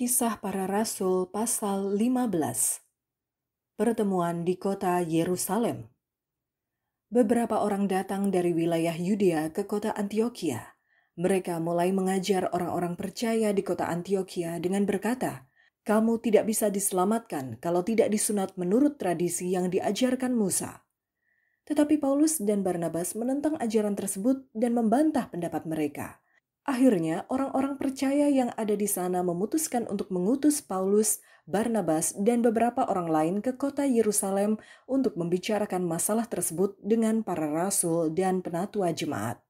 Kisah Para Rasul pasal 15. Pertemuan di kota Yerusalem. Beberapa orang datang dari wilayah Yudea ke kota Antioquia. Mereka mulai mengajar orang-orang percaya di kota Antioquia dengan berkata, "Kamu tidak bisa diselamatkan kalau tidak disunat menurut tradisi yang diajarkan Musa." Tetapi Paulus dan Barnabas menentang ajaran tersebut dan membantah pendapat mereka. Akhirnya, orang-orang percaya yang ada di sana memutuskan untuk mengutus Paulus, Barnabas, dan beberapa orang lain ke kota Yerusalem untuk membicarakan masalah tersebut dengan para rasul dan penatua jemaat.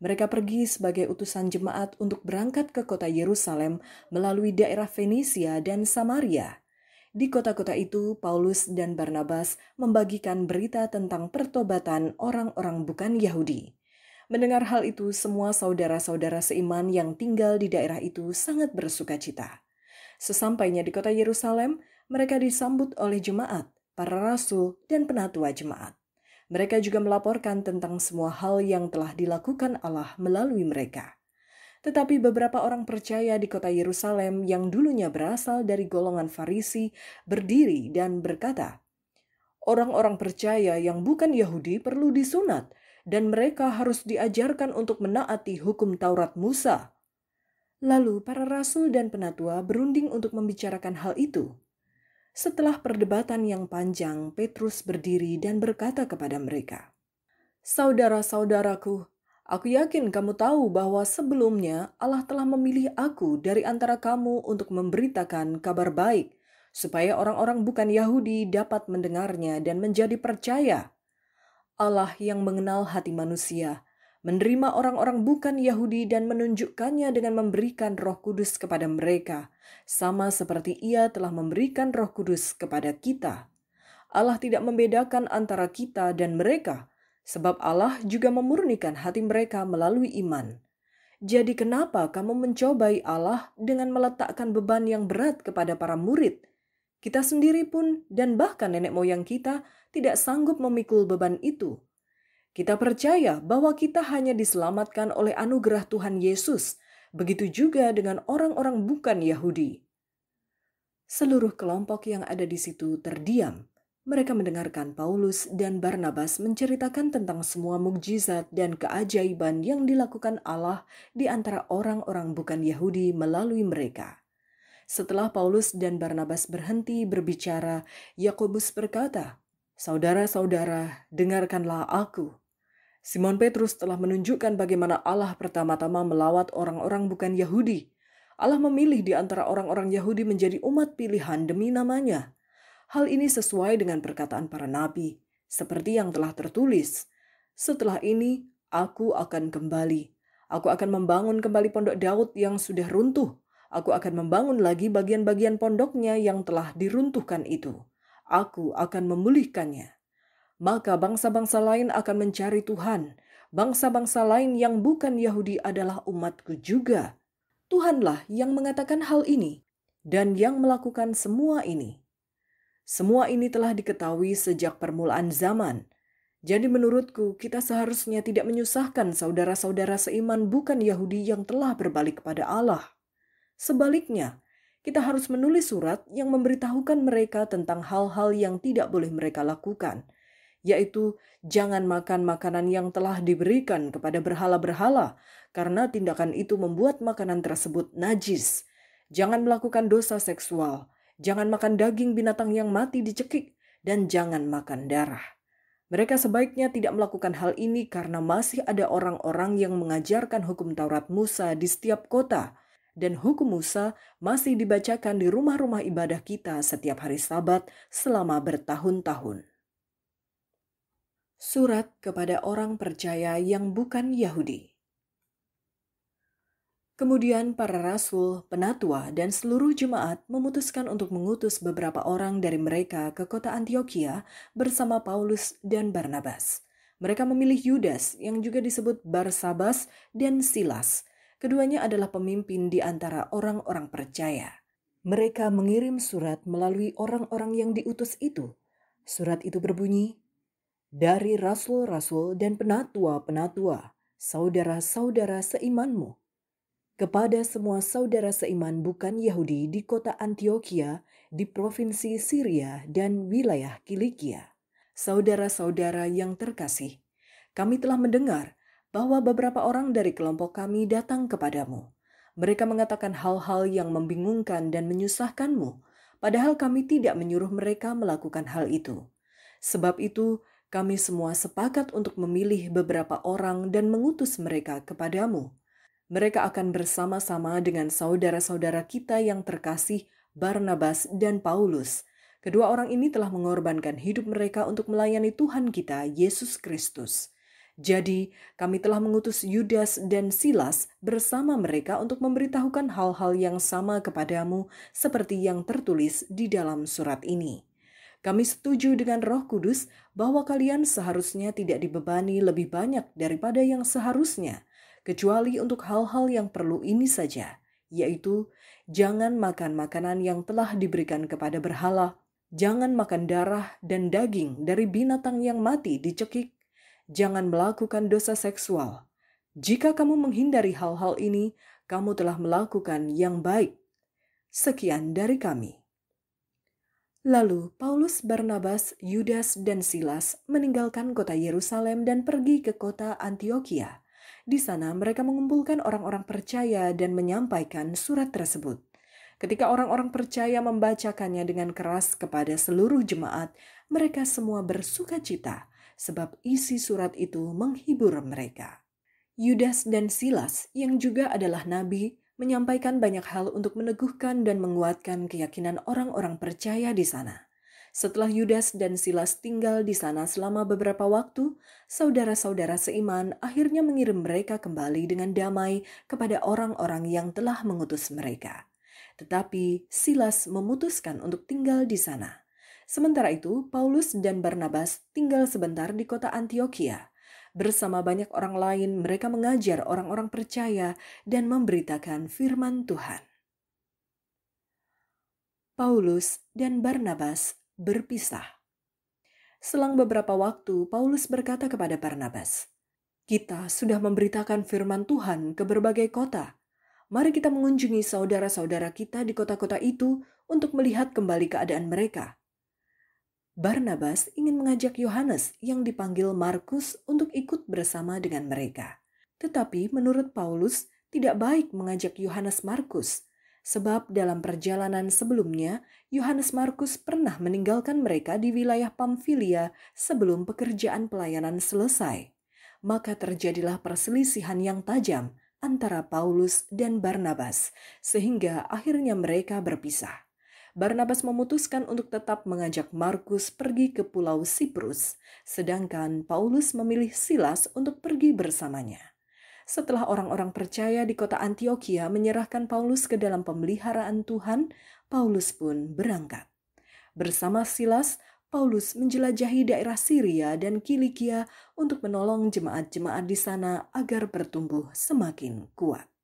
Mereka pergi sebagai utusan jemaat untuk berangkat ke kota Yerusalem melalui daerah Venesia dan Samaria. Di kota-kota itu, Paulus dan Barnabas membagikan berita tentang pertobatan orang-orang bukan Yahudi. Mendengar hal itu, semua saudara-saudara seiman yang tinggal di daerah itu sangat bersuka cita. Sesampainya di kota Yerusalem, mereka disambut oleh jemaat, para rasul, dan penatua jemaat. Mereka juga melaporkan tentang semua hal yang telah dilakukan Allah melalui mereka. Tetapi beberapa orang percaya di kota Yerusalem yang dulunya berasal dari golongan Farisi berdiri dan berkata, "Orang-orang percaya yang bukan Yahudi perlu disunat." dan mereka harus diajarkan untuk menaati hukum Taurat Musa. Lalu para rasul dan penatua berunding untuk membicarakan hal itu. Setelah perdebatan yang panjang, Petrus berdiri dan berkata kepada mereka, "Saudara-saudaraku, aku yakin kamu tahu bahwa sebelumnya Allah telah memilih aku dari antara kamu untuk memberitakan kabar baik, supaya orang-orang bukan Yahudi dapat mendengarnya dan menjadi percaya." Allah yang mengenal hati manusia, menerima orang-orang bukan Yahudi dan menunjukkannya dengan memberikan roh kudus kepada mereka, sama seperti ia telah memberikan roh kudus kepada kita. Allah tidak membedakan antara kita dan mereka, sebab Allah juga memurnikan hati mereka melalui iman. Jadi kenapa kamu mencobai Allah dengan meletakkan beban yang berat kepada para murid – kita sendiri pun, dan bahkan nenek moyang kita, tidak sanggup memikul beban itu. Kita percaya bahwa kita hanya diselamatkan oleh anugerah Tuhan Yesus, begitu juga dengan orang-orang bukan Yahudi. Seluruh kelompok yang ada di situ terdiam. Mereka mendengarkan Paulus dan Barnabas menceritakan tentang semua mukjizat dan keajaiban yang dilakukan Allah di antara orang-orang bukan Yahudi melalui mereka. Setelah Paulus dan Barnabas berhenti berbicara, Yakobus berkata, "Saudara-saudara, dengarkanlah aku." Simon Petrus telah menunjukkan bagaimana Allah pertama-tama melawat orang-orang bukan Yahudi. Allah memilih di antara orang-orang Yahudi menjadi umat pilihan demi namanya. Hal ini sesuai dengan perkataan para nabi, seperti yang telah tertulis. Setelah ini, aku akan kembali. Aku akan membangun kembali pondok Daud yang sudah runtuh Aku akan membangun lagi bagian-bagian pondoknya yang telah diruntuhkan itu. Aku akan memulihkannya. Maka bangsa-bangsa lain akan mencari Tuhan. Bangsa-bangsa lain yang bukan Yahudi adalah umatku juga. Tuhanlah yang mengatakan hal ini dan yang melakukan semua ini. Semua ini telah diketahui sejak permulaan zaman. Jadi, menurutku, kita seharusnya tidak menyusahkan saudara-saudara seiman, bukan Yahudi, yang telah berbalik kepada Allah. Sebaliknya, kita harus menulis surat yang memberitahukan mereka tentang hal-hal yang tidak boleh mereka lakukan, yaitu jangan makan makanan yang telah diberikan kepada berhala-berhala, karena tindakan itu membuat makanan tersebut najis. Jangan melakukan dosa seksual, jangan makan daging binatang yang mati dicekik, dan jangan makan darah. Mereka sebaiknya tidak melakukan hal ini karena masih ada orang-orang yang mengajarkan hukum Taurat Musa di setiap kota dan hukum Musa masih dibacakan di rumah-rumah ibadah kita setiap hari Sabat selama bertahun-tahun. Surat kepada orang percaya yang bukan Yahudi. Kemudian para rasul, penatua, dan seluruh jemaat memutuskan untuk mengutus beberapa orang dari mereka ke kota Antioquia bersama Paulus dan Barnabas. Mereka memilih Yudas yang juga disebut Barsabas dan Silas Keduanya adalah pemimpin di antara orang-orang percaya. Mereka mengirim surat melalui orang-orang yang diutus itu. Surat itu berbunyi, Dari rasul-rasul dan penatua-penatua, saudara-saudara seimanmu, kepada semua saudara seiman bukan Yahudi di kota Antioquia, di provinsi Syria dan wilayah Kilikia. Saudara-saudara yang terkasih, kami telah mendengar bahwa beberapa orang dari kelompok kami datang kepadamu. Mereka mengatakan hal-hal yang membingungkan dan menyusahkanmu, padahal kami tidak menyuruh mereka melakukan hal itu. Sebab itu, kami semua sepakat untuk memilih beberapa orang dan mengutus mereka kepadamu. Mereka akan bersama-sama dengan saudara-saudara kita yang terkasih, Barnabas dan Paulus. Kedua orang ini telah mengorbankan hidup mereka untuk melayani Tuhan kita Yesus Kristus. Jadi, kami telah mengutus Yudas dan Silas bersama mereka untuk memberitahukan hal-hal yang sama kepadamu, seperti yang tertulis di dalam surat ini. Kami setuju dengan Roh Kudus bahwa kalian seharusnya tidak dibebani lebih banyak daripada yang seharusnya, kecuali untuk hal-hal yang perlu ini saja, yaitu: jangan makan makanan yang telah diberikan kepada berhala jangan makan darah dan daging dari binatang yang mati dicekik, jangan melakukan dosa seksual. Jika kamu menghindari hal-hal ini, kamu telah melakukan yang baik. Sekian dari kami. Lalu Paulus, Barnabas, Yudas, dan Silas meninggalkan kota Yerusalem dan pergi ke kota Antioquia. Di sana mereka mengumpulkan orang-orang percaya dan menyampaikan surat tersebut. Ketika orang-orang percaya membacakannya dengan keras kepada seluruh jemaat, mereka semua bersuka cita sebab isi surat itu menghibur mereka. Yudas dan Silas, yang juga adalah nabi, menyampaikan banyak hal untuk meneguhkan dan menguatkan keyakinan orang-orang percaya di sana. Setelah Yudas dan Silas tinggal di sana selama beberapa waktu, saudara-saudara seiman akhirnya mengirim mereka kembali dengan damai kepada orang-orang yang telah mengutus mereka. Tetapi Silas memutuskan untuk tinggal di sana. Sementara itu, Paulus dan Barnabas tinggal sebentar di kota Antioquia. Bersama banyak orang lain, mereka mengajar orang-orang percaya dan memberitakan firman Tuhan. Paulus dan Barnabas berpisah. Selang beberapa waktu, Paulus berkata kepada Barnabas, "Kita sudah memberitakan firman Tuhan ke berbagai kota. Mari kita mengunjungi saudara-saudara kita di kota-kota itu untuk melihat kembali keadaan mereka." Barnabas ingin mengajak Yohanes yang dipanggil Markus untuk ikut bersama dengan mereka. Tetapi menurut Paulus, tidak baik mengajak Yohanes Markus, sebab dalam perjalanan sebelumnya, Yohanes Markus pernah meninggalkan mereka di wilayah Pamfilia sebelum pekerjaan pelayanan selesai. Maka terjadilah perselisihan yang tajam antara Paulus dan Barnabas, sehingga akhirnya mereka berpisah. Barnabas memutuskan untuk tetap mengajak Markus pergi ke Pulau Siprus, sedangkan Paulus memilih Silas untuk pergi bersamanya. Setelah orang-orang percaya di kota Antioquia menyerahkan Paulus ke dalam pemeliharaan Tuhan, Paulus pun berangkat. Bersama Silas, Paulus menjelajahi daerah Syria dan Kilikia untuk menolong jemaat-jemaat di sana agar bertumbuh semakin kuat.